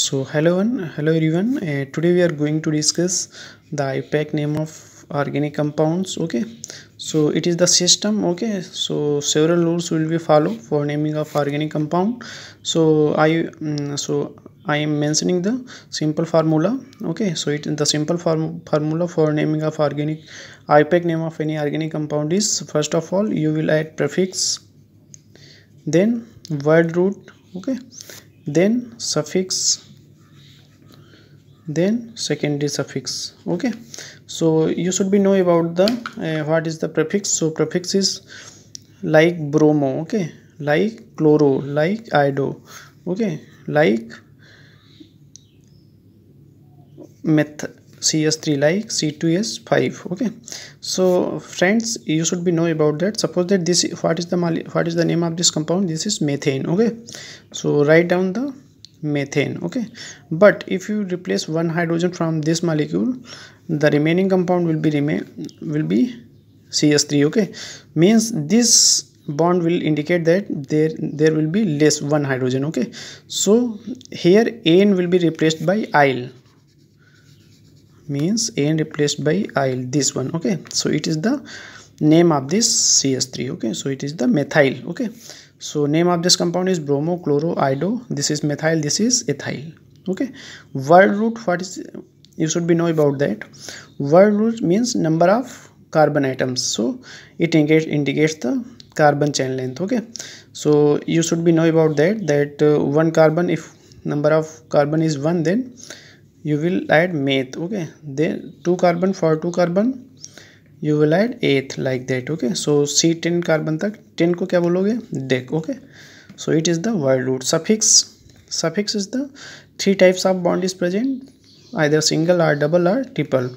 so hello and hello everyone uh, today we are going to discuss the IPAC name of organic compounds okay so it is the system okay so several rules will be followed for naming of organic compound so I um, so I am mentioning the simple formula okay so it the simple form formula for naming of organic IPAC name of any organic compound is first of all you will add prefix then word root okay then suffix then secondary suffix okay so you should be know about the uh, what is the prefix so prefix is like bromo okay like chloro like iodo, okay like meth cs3 like c2s5 okay so friends you should be know about that suppose that this what is the what is the name of this compound this is methane okay so write down the methane okay but if you replace one hydrogen from this molecule the remaining compound will be remain will be cs3 okay means this bond will indicate that there there will be less one hydrogen okay so here an will be replaced by il means an replaced by il this one okay so it is the name of this cs3 okay so it is the methyl okay so name of this compound is bromo chloro this is methyl this is ethyl okay word root what is you should be know about that word root means number of carbon atoms so it indicates indicates the carbon chain length okay so you should be know about that that uh, one carbon if number of carbon is one then you will add meth okay then two carbon for two carbon you will add eth like that okay so C ten carbon तक ten को क्या बोलोगे dec okay so it is the word root suffix suffix is the three types of bond is present either single or double or triple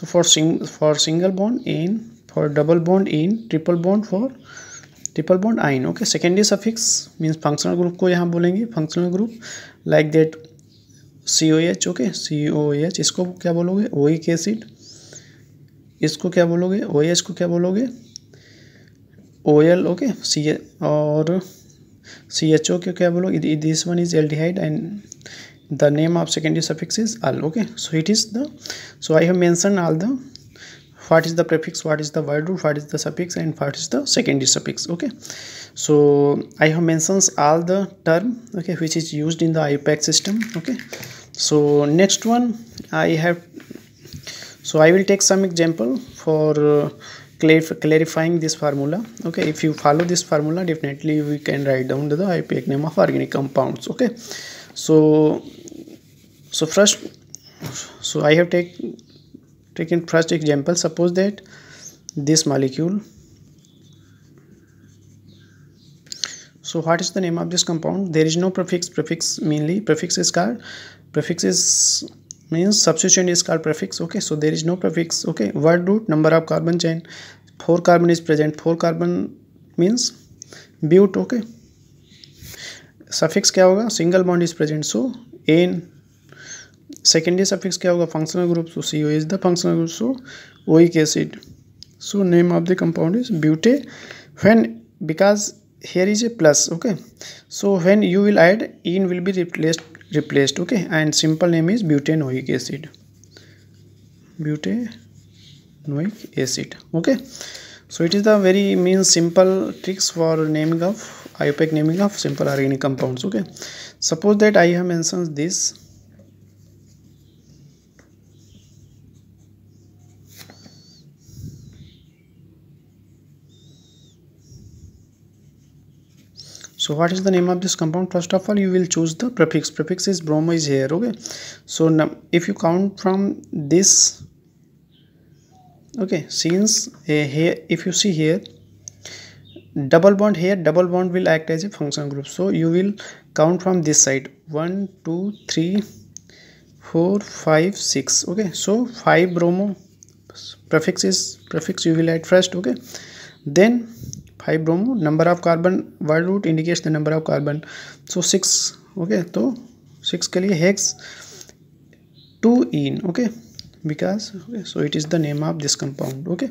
so for for single bond ane for double bond ene triple bond for triple bond yne okay secondary suffix means functional group को यहाँ बोलेंगे functional group like that C O H okay C O H इसको क्या बोलोगे ओ के acid इसको क्या बोलोगे ओ एच को क्या बोलोगे ओ एल ओके सी और सी एच ओ क्या बोलोगे this one is ol and the name of secondary suffix is ol okay so it is the so I have mention all the what is the prefix what is the word root what is the suffix and what is the secondary suffix okay so I have mentions all the term okay which is use in the IUPAC system okay so next one I have so i will take some example for uh, clarifying this formula okay if you follow this formula definitely we can write down the IPAC name of organic compounds okay so so first so I have take taken first example suppose that this molecule so what is the name of this compound there is no prefix prefix mainly prefix is car prefix is means सबसे is card prefix okay so there is no prefix okay word root number of carbon chain four carbon is present four carbon means but okay suffix क्या होगा single bond is present so an secondary suffix क्या होगा functional group so C O is the functional group so oic acid so name of the compound is butane because here is a plus okay so when you will add in will be replaced replaced okay and simple name is butanoic acid butanoic acid okay so it is the very means simple tricks for naming of IUPAC naming of simple organic compounds okay suppose that I have mentioned this so what is the name of this compound first of all you will choose the prefix prefix is bromo is here okay so now if you count from this okay since uh, here if you see here double bond here double bond will act as a function group so you will count from this side 1 2 3 4 5 6 okay so 5 bromo prefix is prefix you will add first okay then five bromo number of carbon word root indicates the number of carbon so six okay तो six के लिए hex two ene okay because okay so it is the name of this compound okay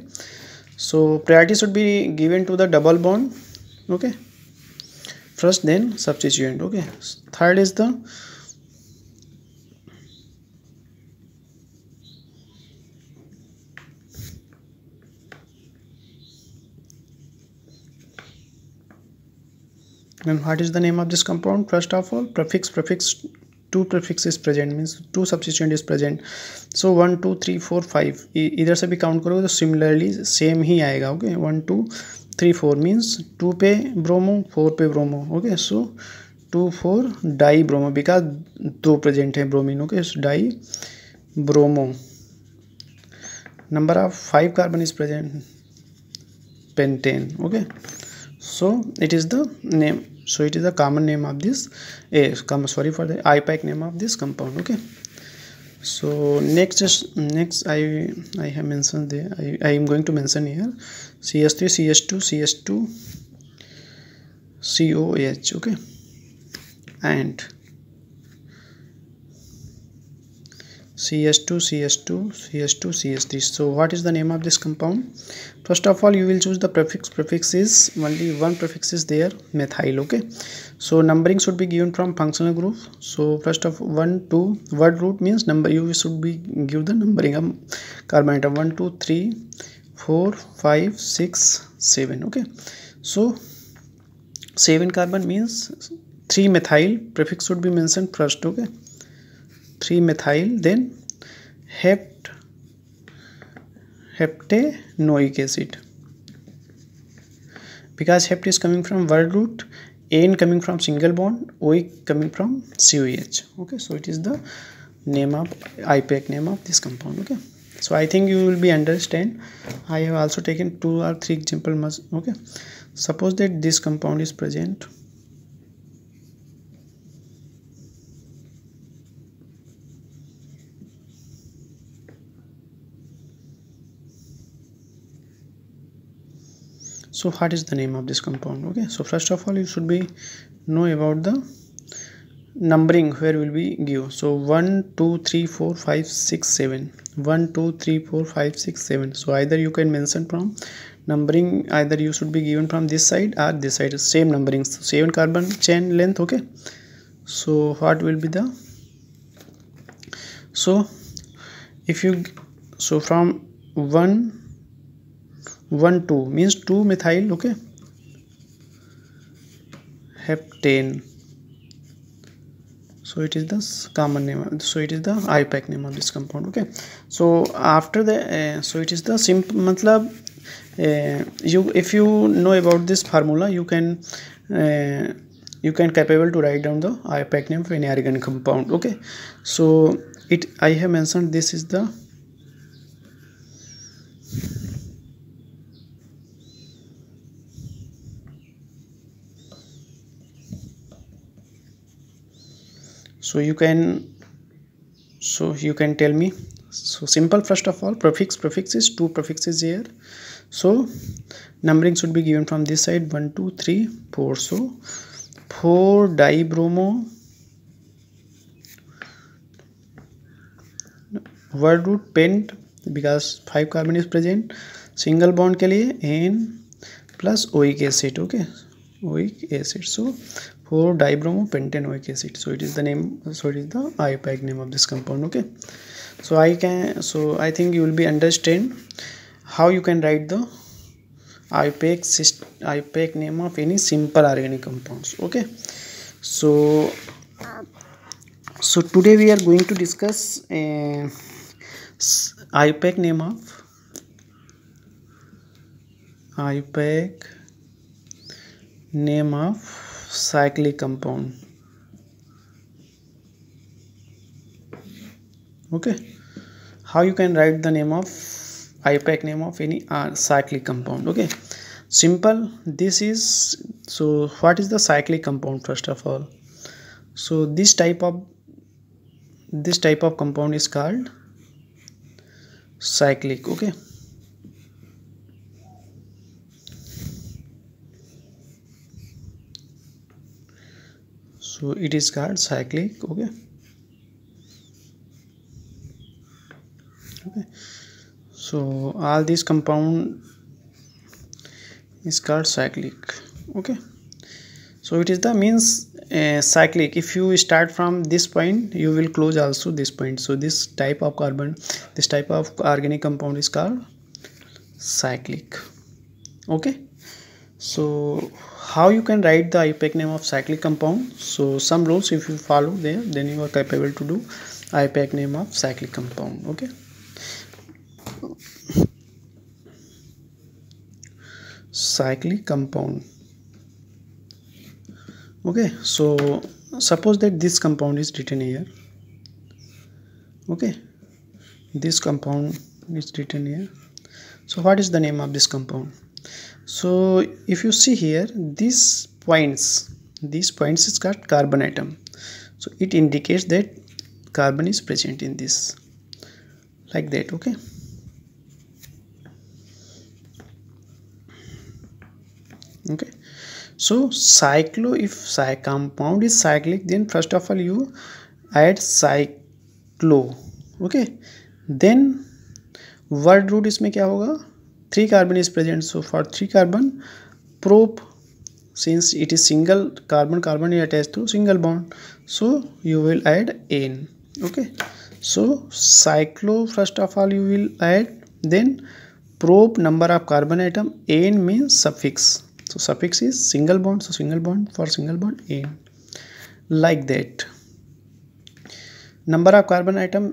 so priority should be given to the double bond okay first then substituent okay third is the then what is the name of this compound first of all prefix prefix two prefix is present means two substituent is present so one two three four five इधर से भी count करोगे तो similarly same ही आएगा okay one two three four means two पे bromo four पे bromo okay so two four di bromo because दो प्रेजेंट है bromine okay di bromo number of five carbon is present pentane okay so it is the name so it is a common name of this a come sorry for the IPAC name of this compound okay so next is next I I have mentioned there I, I am going to mention here CS3 CS2 CS2 COH okay and CH 2 CH 2 CH 2 CH 3 so what is the name of this compound first of all you will choose the prefix prefix is only one prefix is there methyl okay so numbering should be given from functional group so first of one two word root means number you should be give the numbering of carbon atom one two three four five six seven okay so seven carbon means three methyl prefix should be mentioned first okay 3 methyl then hept heptanoic acid because hept is coming from word root an coming from single bond oic coming from coh okay so it is the name of IPEC name of this compound okay so i think you will be understand i have also taken two or three example okay suppose that this compound is present so what is the name of this compound okay so first of all you should be know about the numbering where will be give so 1 2 3 4 5 6 7 1 2 3 4 5 6 7 so either you can mention from numbering either you should be given from this side or this side same numbering so 7 carbon chain length okay so what will be the so if you so from 1 one two means two methyl okay heptane so it is the common name so it is the IPAC name of this compound okay so after the uh, so it is the simple matlab uh, you if you know about this formula you can uh, you can capable to write down the IPAC name for any organic compound okay so it I have mentioned this is the so you can so you can tell me so simple first of all prefix prefixes two prefixes here so numbering should be given from this side one two three four so 4 dibromo word root pent because five carbon is present single bond ke liye ane plus oic acid okay oic acid so for dibromopentanoic acid so it is the name so it is the IUPAC name of this compound okay so I can so I think you will be understand how you can write the IUPAC syst IUPAC name of any simple organic compounds okay so so today we are going to discuss uh, IUPAC name of IUPAC name of cyclic compound okay how you can write the name of IPAC name of any uh, cyclic compound okay simple this is so what is the cyclic compound first of all so this type of this type of compound is called cyclic okay so it is called cyclic okay okay so all these compound is called cyclic okay so it is the means uh, cyclic if you start from this point you will close also this point so this type of carbon this type of organic compound is called cyclic okay so how you can write the IPAC name of cyclic compound so some rules if you follow there then you are capable to do IPAC name of cyclic compound okay cyclic compound okay so suppose that this compound is written here okay this compound is written here so what is the name of this compound so if you see here these points these points is got carbon atom so it indicates that carbon is present in this like that okay okay so cyclo if cy compound is cyclic then first of all you add cyclo okay then word root इसमें kya hoga 3 carbon is present so for 3 carbon prop since it is single carbon carbon is attached to single bond so you will add n okay so cyclo first of all you will add then prop number of carbon atom n means suffix so suffix is single bond so single bond for single bond n like that number of carbon atom,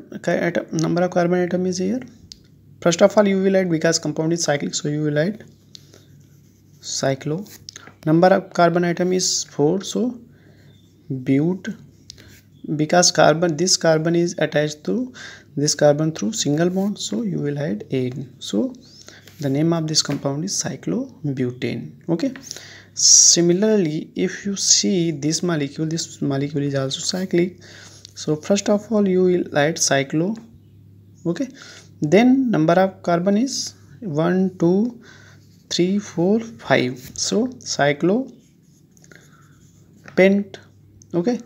atom number of carbon atom is here first of all you will add because compound is cyclic so you will add cyclo number of carbon atom is 4 so but because carbon this carbon is attached to this carbon through single bond so you will add 8 so the name of this compound is cyclobutane okay similarly if you see this molecule this molecule is also cyclic so first of all you will add cyclo okay then number of carbon is 1 2 3 4 5 so cyclopent okay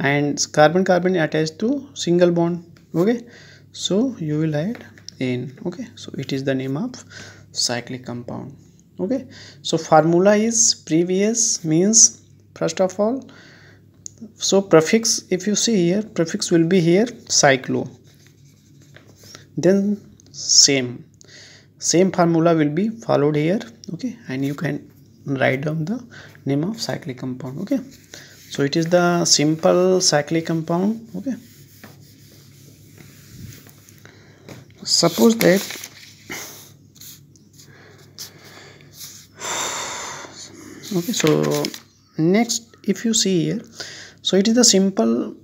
and carbon carbon attached to single bond okay so you will add n okay so it is the name of cyclic compound okay so formula is previous means first of all so prefix if you see here prefix will be here cyclo then same same formula will be followed here okay and you can write down the name of cyclic compound okay so it is the simple cyclic compound okay suppose that okay so next if you see here so it is the simple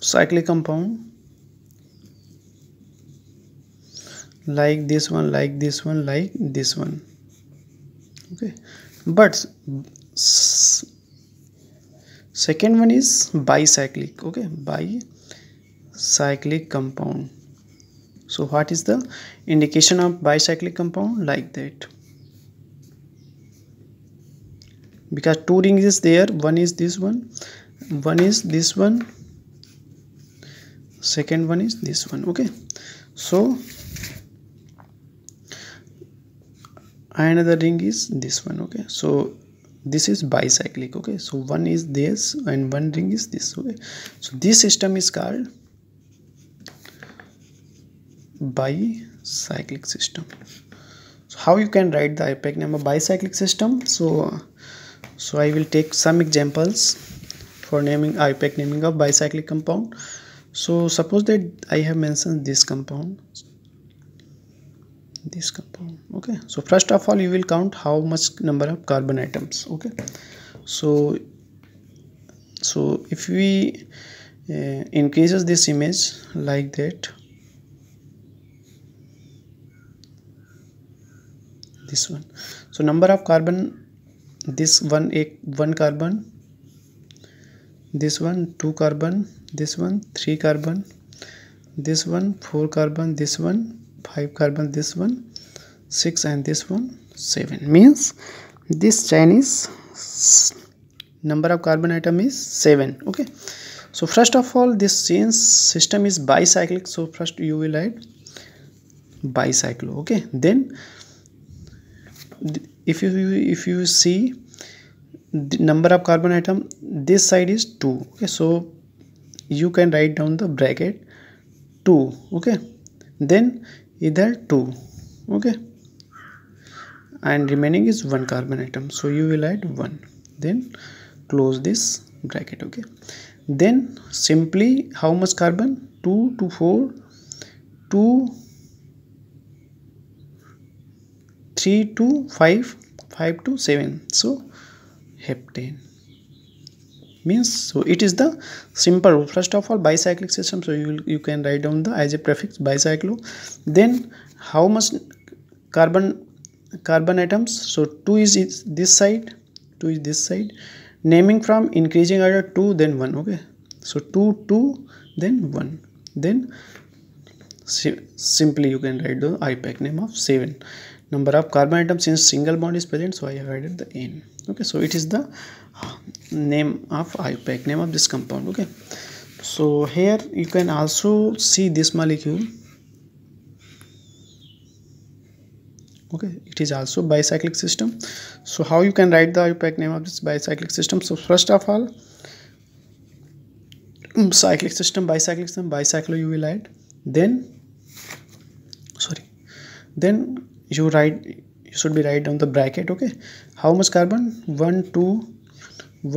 cyclic compound like this one like this one like this one okay but second one is bicyclic okay bicyclic compound so what is the indication of bicyclic compound like that because two rings is there one is this one one is this one second one is this one okay so and the ring is this one okay so this is bicyclic okay so one is this and one ring is this okay so this system is called bicyclic system so how you can write the ipac name of bicyclic system so so i will take some examples for naming ipac naming of bicyclic compound so suppose that i have mentioned this compound this compound okay so first of all you will count how much number of carbon atoms okay so so if we uh, increases this image like that this one so number of carbon this one, a one carbon this one two carbon this one three carbon this one four carbon this one five carbon this one 6 and this one 7 means this chain is number of carbon atom is 7 okay so first of all this chain system is bicyclic so first you will write bicycle okay then if you if you see the number of carbon atom this side is 2 okay so you can write down the bracket 2 okay then either 2 okay and remaining is one carbon atom so you will add one then close this bracket okay then simply how much carbon 2 to 4 2 3 to 5 5 to 7 so heptane means so it is the simple first of all bicyclic system so you you can write down the as a prefix bicyclo then how much carbon carbon atoms so 2 is this side 2 is this side naming from increasing order 2 then 1 okay so 2 2 then 1 then simply you can write the IPAC name of 7 number of carbon atoms since single bond is present so I have added the N okay so it is the name of IPAC name of this compound okay so here you can also see this molecule okay it is also bicyclic system so how you can write the IUPAC name of this bicyclic system so first of all um, cyclic system bicyclic system bicyclo will add then sorry then you write you should be write down the bracket okay how much carbon one two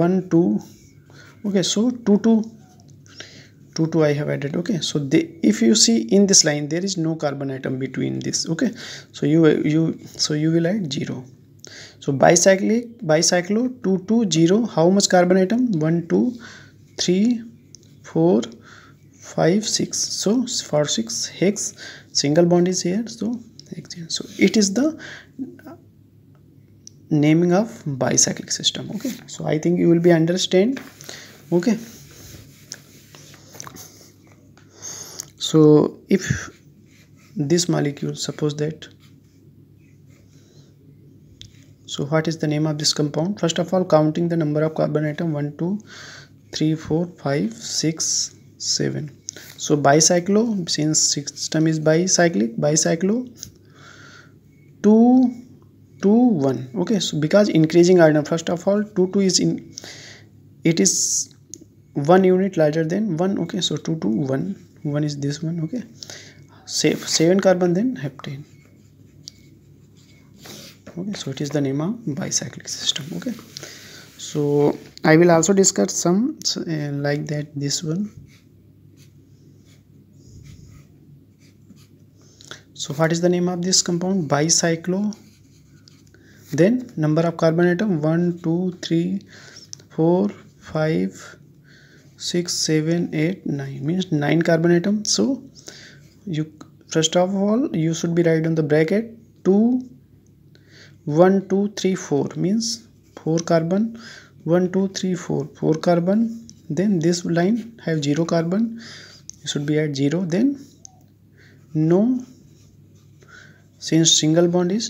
one two okay so two two 2 2 i have added okay so they if you see in this line there is no carbon atom between this okay so you you so you will add 0 so bicyclic bicyclo 2 2 0 how much carbon atom 1 2 3 4 5 6 so 4 6 hex single bond is here so so it is the naming of bicyclic system okay so i think you will be understand okay so if this molecule suppose that so what is the name of this compound first of all counting the number of carbon atom 1 2 3 4 5 6 7 so bicyclo since system is bicyclic bicyclo 2 2 1 okay so because increasing order. first of all 2 2 is in it is one unit larger than 1 okay so 2 2 1 one is this one okay save seven carbon then heptane okay so it is the name of bicyclic system okay so i will also discuss some uh, like that this one so what is the name of this compound bicyclo then number of carbon atom 1 2 3 4 5 six seven eight nine means nine carbon atom so you first of all you should be right on the bracket two one two three four means four carbon one two three four four carbon then this line have zero carbon it should be at zero then no since single bond is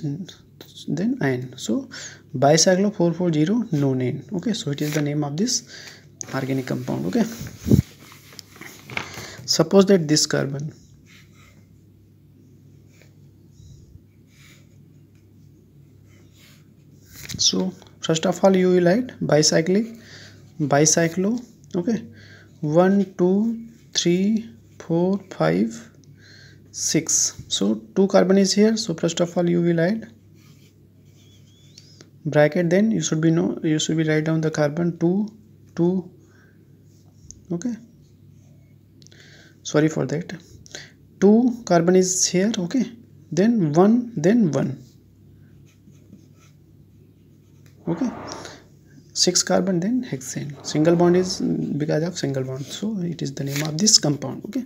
then n so bicyclo 440 no name okay so it is the name of this organic compound okay suppose that this carbon so first of all you will write bicyclic bicyclo okay 1 2 3 4 5 6 so two carbon is here so first of all you will write bracket then you should be know you should be write down the carbon 2 2 okay sorry for that two carbon is here okay then one then one okay six carbon then hexane single bond is mm, because of single bond so it is the name of this compound okay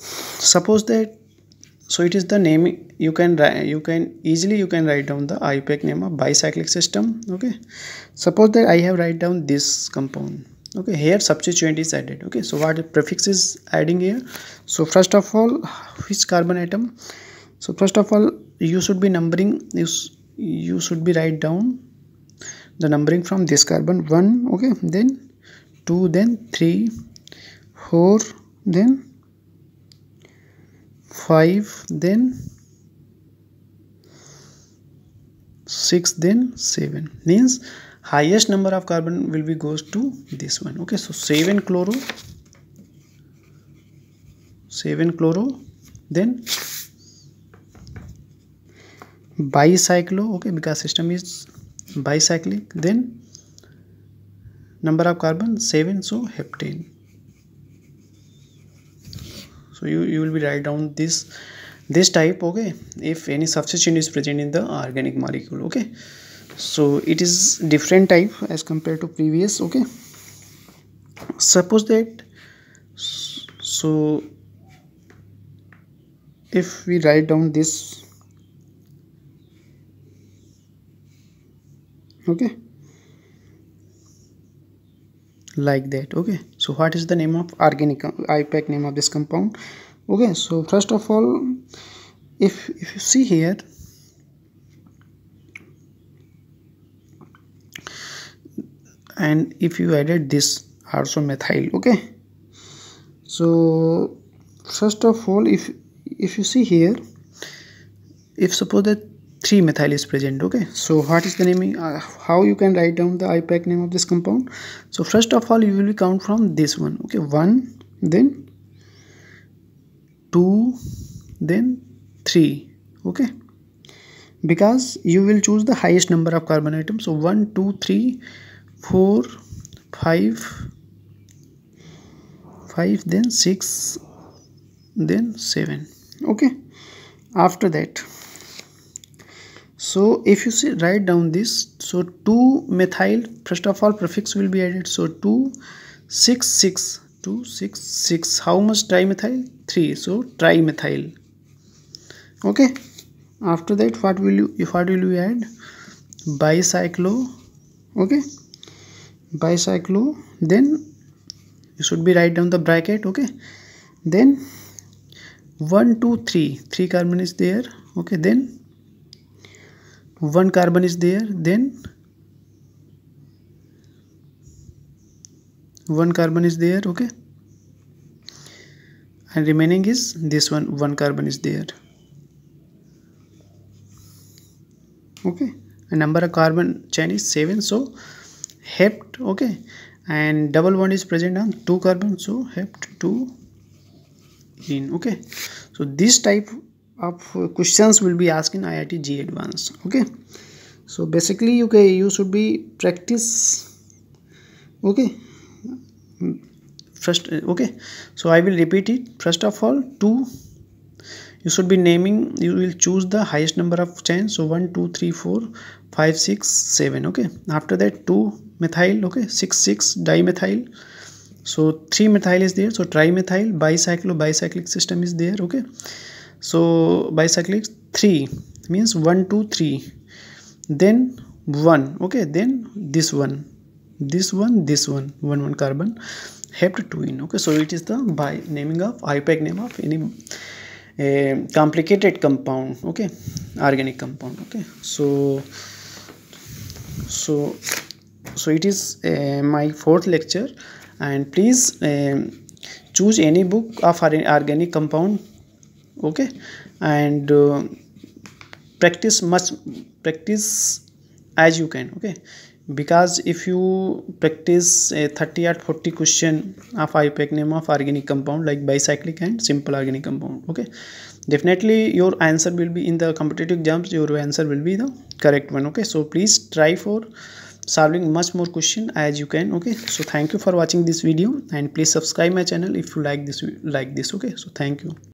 suppose that so it is the name you can you can easily you can write down the IUPAC name of bicyclic system okay suppose that I have write down this compound okay here substituent is added okay so what prefix is adding here so first of all which carbon atom so first of all you should be numbering you, you should be write down the numbering from this carbon 1 okay then 2 then 3 4 then 5 then 6 then 7 means highest number of carbon will be goes to this one okay so 7 chloro 7 chloro then bicyclo okay because system is bicyclic then number of carbon 7 so heptane so you, you will be write down this this type okay if any substitution is present in the organic molecule okay so it is different type as compared to previous okay suppose that so if we write down this okay like that okay so what is the name of organic uh, ipac name of this compound okay so first of all if if you see here and if you added this also methyl okay so first of all if if you see here if suppose that 3 methyl is present okay so what is the name uh, how you can write down the IPAC name of this compound so first of all you will count from this one okay 1 then 2 then 3 okay because you will choose the highest number of carbon atoms so one, two, three, four, five, five, then 6 then 7 okay after that so if you see write down this so 2 methyl first of all prefix will be added so 2 6 6 2 6 6 how much trimethyl 3 so trimethyl okay after that what will you if what will you add bicyclo okay bicyclo then you should be write down the bracket okay then 1 2 3 3 carbon is there okay then one carbon is there then one carbon is there okay and remaining is this one one carbon is there okay and number of carbon chain is 7 so hept okay and double bond is present on two carbon so hept 2 in okay so this type of questions will be asked in IIT G advanced okay so basically okay you should be practice okay first okay so I will repeat it first of all two you should be naming you will choose the highest number of chains so 1 2 3 4 5 6 7 okay after that 2 methyl okay 6 6 dimethyl so 3 methyl is there so trimethyl bicyclo bicyclic system is there okay so bicyclic 3 means 1 2 3 then 1 okay then this one this one this one one one carbon hepta 2 in okay so it is the by naming of I P E C name of any a eh, complicated compound okay organic compound okay so so so it is uh, my fourth lecture and please um, choose any book of organic compound okay and uh, practice much practice as you can okay because if you practice a 30 or 40 question of IUPAC name of organic compound like bicyclic and simple organic compound okay definitely your answer will be in the competitive exams your answer will be the correct one okay so please try for solving much more question as you can okay so thank you for watching this video and please subscribe my channel if you like this like this okay so thank you